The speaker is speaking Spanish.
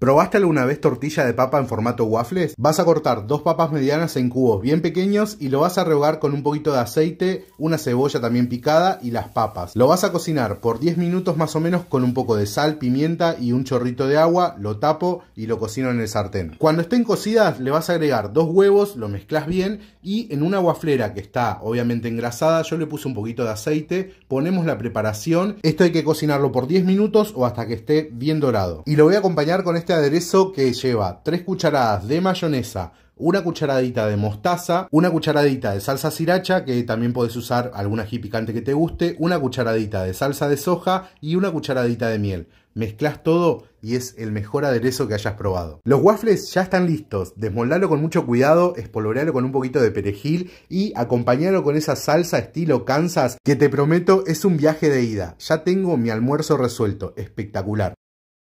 ¿Probaste alguna vez tortilla de papa en formato waffles? Vas a cortar dos papas medianas en cubos bien pequeños y lo vas a rehogar con un poquito de aceite, una cebolla también picada y las papas. Lo vas a cocinar por 10 minutos más o menos con un poco de sal, pimienta y un chorrito de agua, lo tapo y lo cocino en el sartén. Cuando estén cocidas le vas a agregar dos huevos, lo mezclas bien y en una waflera que está obviamente engrasada, yo le puse un poquito de aceite, ponemos la preparación. Esto hay que cocinarlo por 10 minutos o hasta que esté bien dorado. Y lo voy a acompañar con este este aderezo que lleva 3 cucharadas de mayonesa, una cucharadita de mostaza, una cucharadita de salsa sriracha, que también puedes usar alguna ají picante que te guste, una cucharadita de salsa de soja y una cucharadita de miel. Mezclas todo y es el mejor aderezo que hayas probado. Los waffles ya están listos. Desmoldalo con mucho cuidado, espolvorealo con un poquito de perejil y acompañarlo con esa salsa estilo Kansas que te prometo es un viaje de ida. Ya tengo mi almuerzo resuelto. Espectacular.